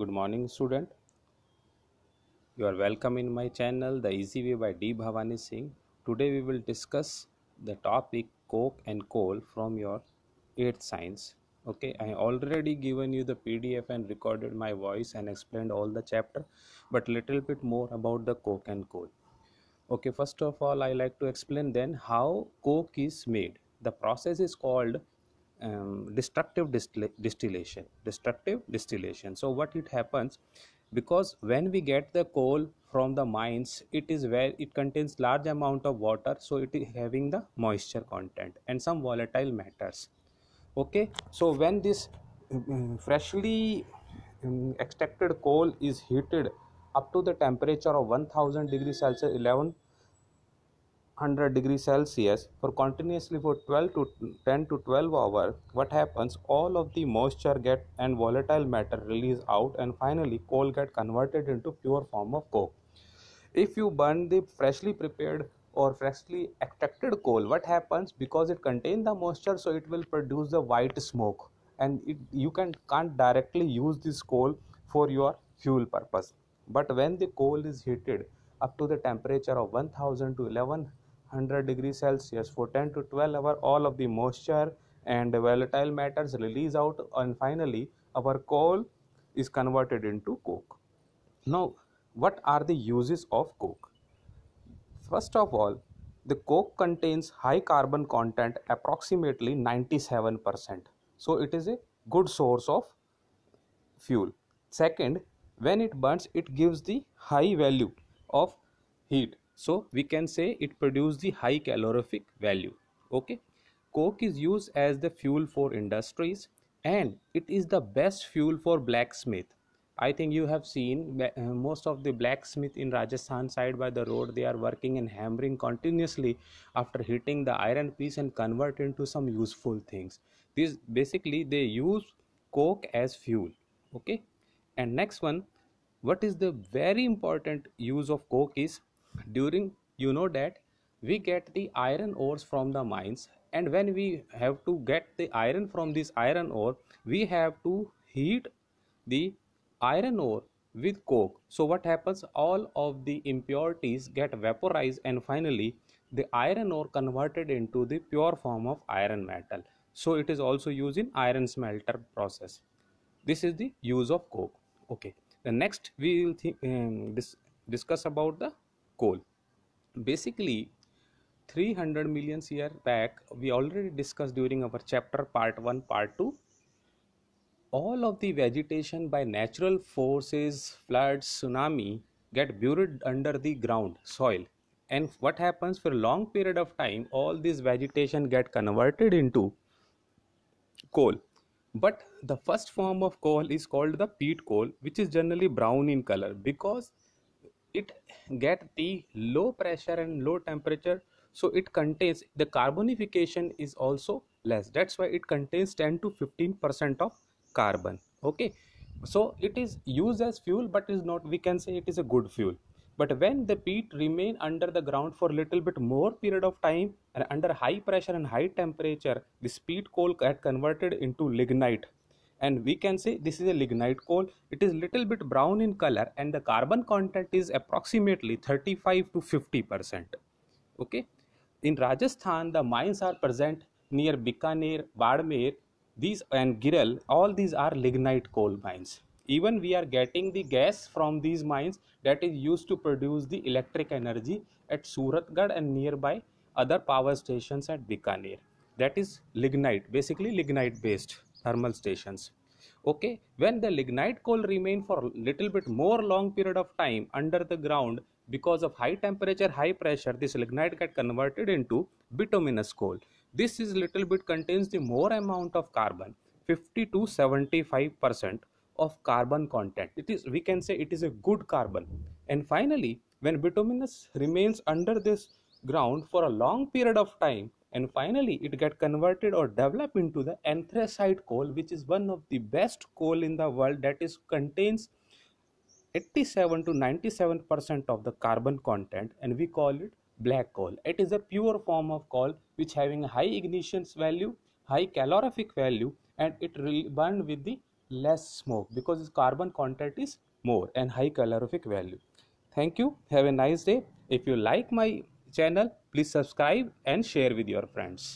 good morning student you are welcome in my channel the easy way by d bhavani singh today we will discuss the topic coke and coal from your 8th science okay i already given you the pdf and recorded my voice and explained all the chapter but little bit more about the coke and coal okay first of all i like to explain then how coke is made the process is called um, destructive distillation destructive distillation so what it happens because when we get the coal from the mines it is where it contains large amount of water so it is having the moisture content and some volatile matters okay so when this um, um freshly um, extracted coal is heated up to the temperature of 1000 degrees celsius 11 100 degrees celsius for continuously for 12 to 10 to 12 hour. what happens all of the moisture get and volatile matter release out and finally coal get converted into pure form of coke if you burn the freshly prepared or freshly extracted coal what happens because it contains the moisture so it will produce the white smoke and it, you can can't directly use this coal for your fuel purpose but when the coal is heated up to the temperature of 1000 to 11 100 degree Celsius for 10 to 12 hour, All of the moisture and volatile matters release out, and finally, our coal is converted into coke. Now, what are the uses of coke? First of all, the coke contains high carbon content approximately 97%. So, it is a good source of fuel. Second, when it burns, it gives the high value of heat so we can say it produces the high calorific value okay coke is used as the fuel for industries and it is the best fuel for blacksmith i think you have seen uh, most of the blacksmith in rajasthan side by the road they are working and hammering continuously after hitting the iron piece and convert into some useful things this basically they use coke as fuel okay and next one what is the very important use of coke is during you know that we get the iron ores from the mines and when we have to get the iron from this iron ore we have to heat the iron ore with coke so what happens all of the impurities get vaporized and finally the iron ore converted into the pure form of iron metal so it is also used in iron smelter process this is the use of coke okay the next we will th- um, dis- discuss about the coal. Basically, 300 million year back, we already discussed during our chapter part 1, part 2. All of the vegetation by natural forces, floods, tsunami get buried under the ground, soil. And what happens for a long period of time, all this vegetation get converted into coal. But the first form of coal is called the peat coal, which is generally brown in color because it get the low pressure and low temperature so it contains the carbonification is also less that's why it contains 10 to 15 percent of carbon okay so it is used as fuel but is not we can say it is a good fuel but when the peat remain under the ground for little bit more period of time and under high pressure and high temperature this peat coal get converted into lignite and we can say this is a lignite coal it is little bit brown in color and the carbon content is approximately 35 to 50 percent okay in rajasthan the mines are present near bikaner badmer these and giral all these are lignite coal mines even we are getting the gas from these mines that is used to produce the electric energy at suratgarh and nearby other power stations at bikaner that is lignite basically lignite based thermal stations okay when the lignite coal remain for little bit more long period of time under the ground because of high temperature high pressure this lignite get converted into bituminous coal this is little bit contains the more amount of carbon 50 to 75 percent of carbon content it is we can say it is a good carbon and finally when bituminous remains under this ground for a long period of time and finally it get converted or developed into the anthracite coal which is one of the best coal in the world that is contains 87 to 97 percent of the carbon content and we call it black coal it is a pure form of coal which having high ignition value high calorific value and it will burn with the less smoke because its carbon content is more and high calorific value thank you have a nice day if you like my channel please subscribe and share with your friends